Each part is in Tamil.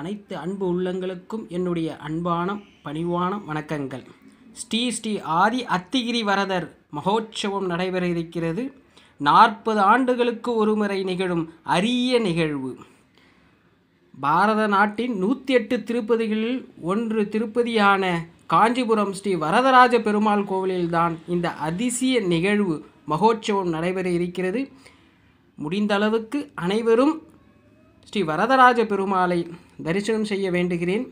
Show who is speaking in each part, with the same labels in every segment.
Speaker 1: அனைத்து அன்பு உள்ளங்களுக்கும் என்னுடைய அன்பான பணிவான வணக்கங்கள் ஸ்ரீ ஸ்ரீ ஆதி அத்திகிரி வரதர் மகோற்சவம் நடைபெற இருக்கிறது நாற்பது ஆண்டுகளுக்கு ஒருமுறை நிகழும் அரிய நிகழ்வு பாரத நாட்டின் நூற்றி எட்டு திருப்பதிகளில் ஒன்று திருப்பதியான காஞ்சிபுரம் ஸ்ரீ வரதராஜ பெருமாள் கோவிலில்தான் இந்த அதிசய நிகழ்வு மகோற்சவம் நடைபெற இருக்கிறது முடிந்த அளவுக்கு அனைவரும் ஸ்ரீ வரதராஜ பெருமாளை தரிசனம் செய்ய வேண்டுகிறேன்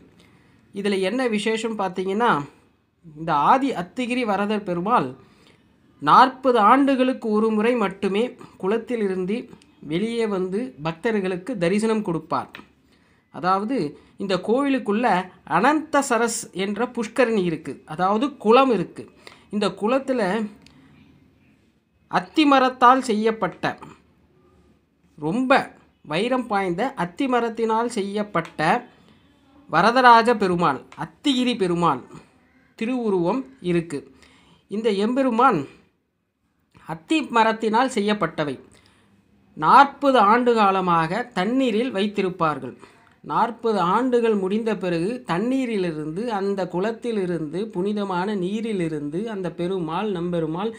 Speaker 1: இதில் என்ன விசேஷம் பார்த்தீங்கன்னா இந்த ஆதி அத்திகிரி வரதர் பெருமாள் நாற்பது ஆண்டுகளுக்கு ஒரு முறை மட்டுமே குளத்திலிருந்து வெளியே வந்து பக்தர்களுக்கு தரிசனம் கொடுப்பார் அதாவது இந்த கோவிலுக்குள்ள அனந்த சரஸ் என்ற புஷ்கரணி இருக்குது அதாவது குளம் இருக்குது இந்த குளத்தில் அத்திமரத்தால் செய்யப்பட்ட ரொம்ப வைரம் பாய்ந்த அத்தி மரத்தினால் செய்யப்பட்ட வரதராஜ பெருமாள் அத்திகிரி பெருமாள் திருவுருவம் இருக்குது இந்த எம்பெருமான் அத்தி மரத்தினால் செய்யப்பட்டவை நாற்பது ஆண்டு காலமாக தண்ணீரில் வைத்திருப்பார்கள் நாற்பது ஆண்டுகள் முடிந்த பிறகு தண்ணீரிலிருந்து அந்த குளத்திலிருந்து புனிதமான நீரிலிருந்து அந்த பெருமாள் நம்பெருமாள்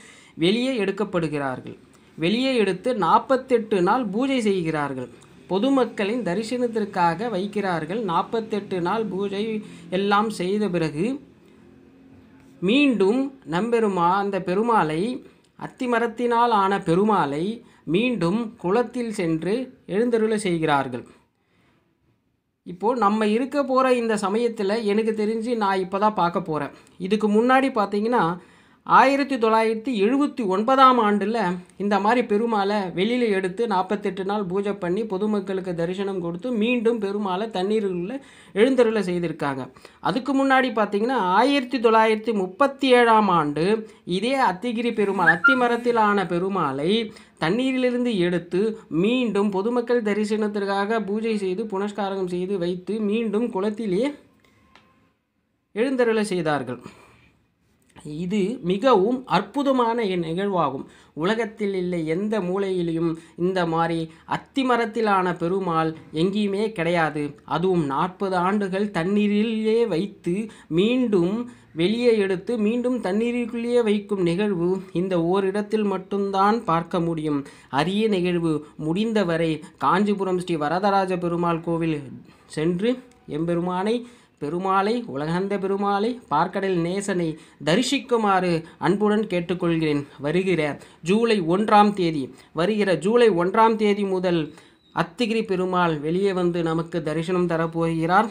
Speaker 1: வெளியே எடுக்கப்படுகிறார்கள் வெளியே எடுத்து நாற்பத்தெட்டு நாள் பூஜை செய்கிறார்கள் பொதுமக்களின் தரிசனத்திற்காக வைக்கிறார்கள் நாற்பத்தெட்டு நாள் பூஜை எல்லாம் செய்த பிறகு மீண்டும் நம்பெருமா அந்த பெருமாளை அத்திமரத்தினால் ஆன பெருமாளை மீண்டும் குளத்தில் சென்று எழுந்தருளை செய்கிறார்கள் இப்போது நம்ம இருக்க போகிற இந்த சமயத்தில் எனக்கு தெரிஞ்சு நான் இப்போ தான் பார்க்க போகிறேன் இதுக்கு முன்னாடி பார்த்தீங்கன்னா ஆயிரத்தி தொள்ளாயிரத்தி எழுபத்தி ஒன்பதாம் ஆண்டில் இந்த மாதிரி பெருமாளை வெளியில் எடுத்து நாற்பத்தெட்டு நாள் பூஜை பண்ணி பொதுமக்களுக்கு தரிசனம் கொடுத்து மீண்டும் பெருமாளை தண்ணீரில் எழுந்தருளை செய்திருக்காங்க அதுக்கு முன்னாடி பார்த்திங்கன்னா ஆயிரத்தி தொள்ளாயிரத்தி முப்பத்தி ஏழாம் ஆண்டு இதே அத்திகிரி பெருமாள் அத்திமரத்தில் ஆன பெருமாளை தண்ணீரிலிருந்து எடுத்து மீண்டும் பொதுமக்கள் தரிசனத்திற்காக பூஜை செய்து புனஸ்காரம் செய்து வைத்து மீண்டும் குளத்திலே எழுந்தருளை செய்தார்கள் இது மிகவும் அற்புதமான என் நிகழ்வாகும் உலகத்தில் இல்லை எந்த மூலையிலையும் இந்த மாதிரி அத்திமரத்திலான பெருமாள் எங்கேயுமே கிடையாது அதுவும் நாற்பது ஆண்டுகள் தண்ணீரிலேயே வைத்து மீண்டும் வெளியே எடுத்து மீண்டும் தண்ணீருக்குள்ளேயே வைக்கும் நிகழ்வு இந்த ஓரிடத்தில் மட்டும்தான் பார்க்க முடியும் அரிய நிகழ்வு முடிந்தவரை காஞ்சிபுரம் ஸ்ரீ வரதராஜ பெருமாள் கோவில் சென்று எம்பெருமானை பெருமாளை உலகந்த பெருமாளை பார்க்கடல் நேசனை தரிசிக்குமாறு அன்புடன் கேட்டுக்கொள்கிறேன் வருகிற ஜூலை ஒன்றாம் தேதி வருகிற ஜூலை ஒன்றாம் தேதி முதல் அத்திகிரி பெருமாள் வெளியே வந்து நமக்கு தரிசனம் தரப்போகிறார்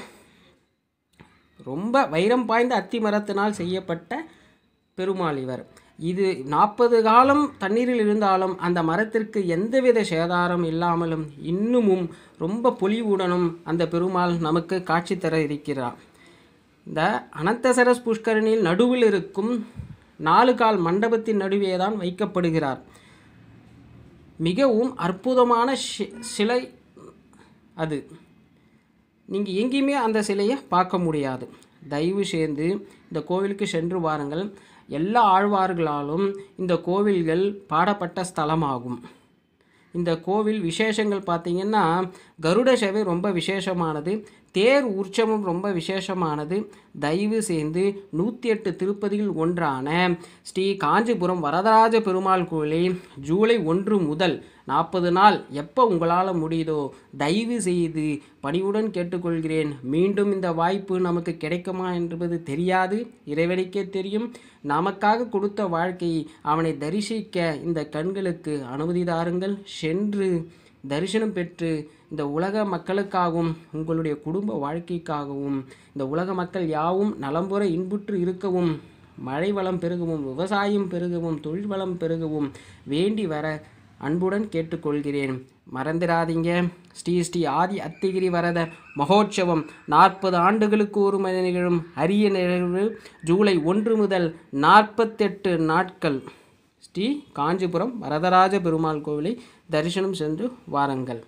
Speaker 1: ரொம்ப வைரம் பாய்ந்த அத்தி மரத்தினால் செய்யப்பட்ட பெருமாள் இவர் இது நாற்பது காலம் தண்ணீரில் இருந்தாலும் அந்த மரத்திற்கு எந்தவித சேதாரம் இல்லாமலும் இன்னமும் ரொம்ப பொலிவுடனும் அந்த பெருமாள் நமக்கு காட்சி தர இருக்கிறார் இந்த அனந்தசரஸ் புஷ்கரனில் நடுவில் இருக்கும் நாலு கால் மண்டபத்தின் நடுவே தான் வைக்கப்படுகிறார் மிகவும் அற்புதமான சிலை அது நீங்கள் எங்கேயுமே அந்த சிலையை பார்க்க முடியாது தயவு சேர்ந்து இந்த கோவிலுக்கு சென்று வாருங்கள் எல்லா ஆழ்வார்களாலும் இந்த கோவில்கள் பாடப்பட்ட ஸ்தலமாகும் இந்த கோவில் விசேஷங்கள் பார்த்திங்கன்னா கருட சேவை ரொம்ப விசேஷமானது தேர் உற்சவம் ரொம்ப விசேஷமானது தயவு சேர்ந்து நூற்றி எட்டு திருப்பதியில் ஒன்றான ஸ்ரீ காஞ்சிபுரம் வரதராஜ பெருமாள் கோயிலில் ஜூலை ஒன்று முதல் நாற்பது நாள் எப்போ உங்களால் முடியுதோ தயவு செய்து பணிவுடன் கேட்டுக்கொள்கிறேன் மீண்டும் இந்த வாய்ப்பு நமக்கு கிடைக்குமா என்பது தெரியாது இறைவனுக்கே தெரியும் நமக்காக கொடுத்த வாழ்க்கையை அவனை தரிசிக்க இந்த கண்களுக்கு அனுமதி தாருங்கள் சென்று தரிசனம் பெற்று இந்த உலக மக்களுக்காகவும் உங்களுடைய குடும்ப வாழ்க்கைக்காகவும் இந்த உலக மக்கள் யாவும் நலம்புற இன்புற்று இருக்கவும் மழை வளம் பெருகவும் விவசாயம் பெருகவும் தொழில் வளம் பெருகவும் வேண்டி வர அன்புடன் கேட்டுக்கொள்கிறேன் மறந்துடாதீங்க ஸ்ரீ ஸ்ரீ ஆதி அத்திகிரி வரத மகோற்சவம் நாற்பது ஆண்டுகளுக்கு ஒரு மணி நிகழும் அரிய நிகழ்வு ஜூலை ஒன்று முதல் நாற்பத்தெட்டு நாட்கள் ஸ்ரீ காஞ்சிபுரம் வரதராஜ பெருமாள் கோவிலை தரிசனம் சென்று வாருங்கள்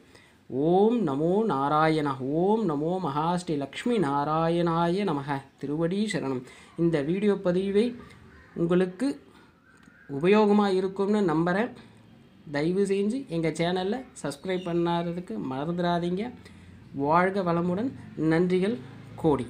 Speaker 1: ஓம் நமோ நாராயண ஓம் நமோ மகா ஸ்ரீ லக்ஷ்மி நாராயணாய நமக திருவடி சரணம் இந்த வீடியோ பதிவை உங்களுக்கு உபயோகமாக இருக்கும்னு நம்புகிறேன் தயவு செஞ்சு எங்கள் சேனலில் சப்ஸ்கிரைப் பண்ணாததுக்கு மறந்துடாதீங்க வாழ்க வளமுடன் நன்றிகள் கோடி